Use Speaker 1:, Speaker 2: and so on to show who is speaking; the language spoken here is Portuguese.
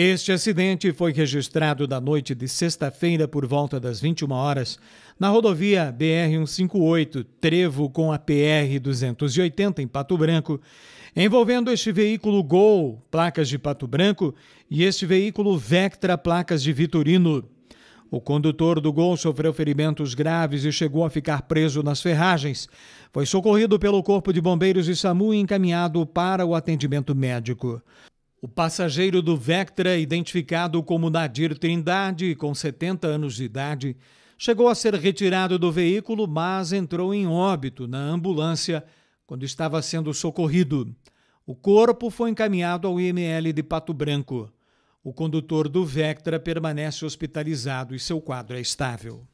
Speaker 1: Este acidente foi registrado na noite de sexta-feira por volta das 21 horas na rodovia BR-158, trevo com a PR-280 em Pato Branco, envolvendo este veículo Gol, placas de Pato Branco, e este veículo Vectra, placas de Vitorino. O condutor do Gol sofreu ferimentos graves e chegou a ficar preso nas ferragens. Foi socorrido pelo Corpo de Bombeiros e SAMU e encaminhado para o atendimento médico. O passageiro do Vectra, identificado como Nadir Trindade, com 70 anos de idade, chegou a ser retirado do veículo, mas entrou em óbito na ambulância quando estava sendo socorrido. O corpo foi encaminhado ao IML de Pato Branco. O condutor do Vectra permanece hospitalizado e seu quadro é estável.